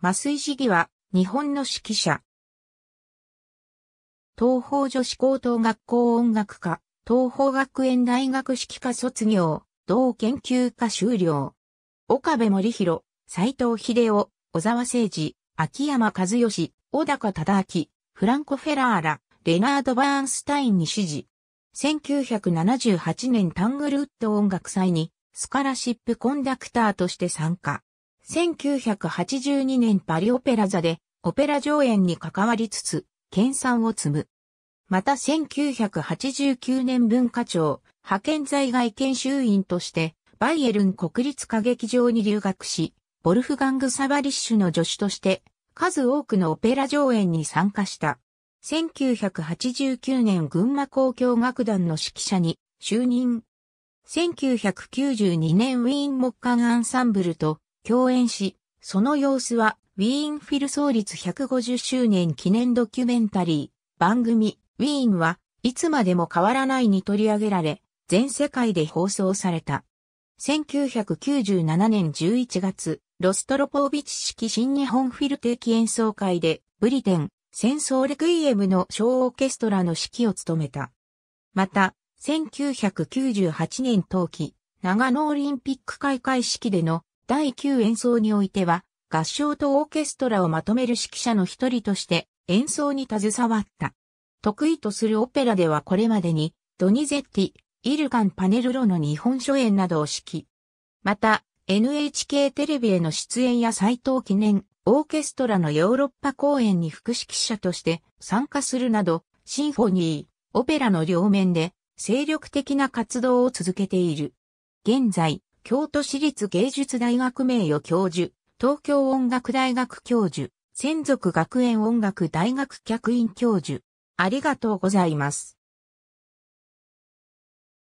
麻酔市議は、日本の指揮者。東方女子高等学校音楽科、東方学園大学指揮科卒業、同研究科修了。岡部森弘、斎藤秀夫、小沢誠二、秋山和義、小高忠明、フランコ・フェラーラ、レナード・バーンスタインに指示。1978年タングルウッド音楽祭にスカラシップコンダクターとして参加。1982年パリオペラ座でオペラ上演に関わりつつ、研鑽を積む。また1989年文化庁派遣在外研修員としてバイエルン国立歌劇場に留学し、ボルフガング・サバリッシュの助手として数多くのオペラ上演に参加した。1989年群馬交響楽団の指揮者に就任。1992年ウィーン木管アンサンブルと共演し、その様子はウィーンフィル創立150周年記念ドキュメンタリー番組ウィーンはいつまでも変わらないに取り上げられ、全世界で放送された。1997年11月、ロストロポービチ式新日本フィル定期演奏会で、ブリテン、戦争レクイエムの小オーケストラの指揮を務めた。また、1998年冬季、長野オリンピック開会式での第9演奏においては、合唱とオーケストラをまとめる指揮者の一人として演奏に携わった。得意とするオペラではこれまでに、ドニゼッティ、イルカン・パネルロの日本初演などを指揮。また、NHK テレビへの出演や斎藤記念、オーケストラのヨーロッパ公演に副指揮者として参加するなど、シンフォニー、オペラの両面で精力的な活動を続けている。現在、京都市立芸術大学名誉教授、東京音楽大学教授、専属学園音楽大学客員教授。ありがとうございます。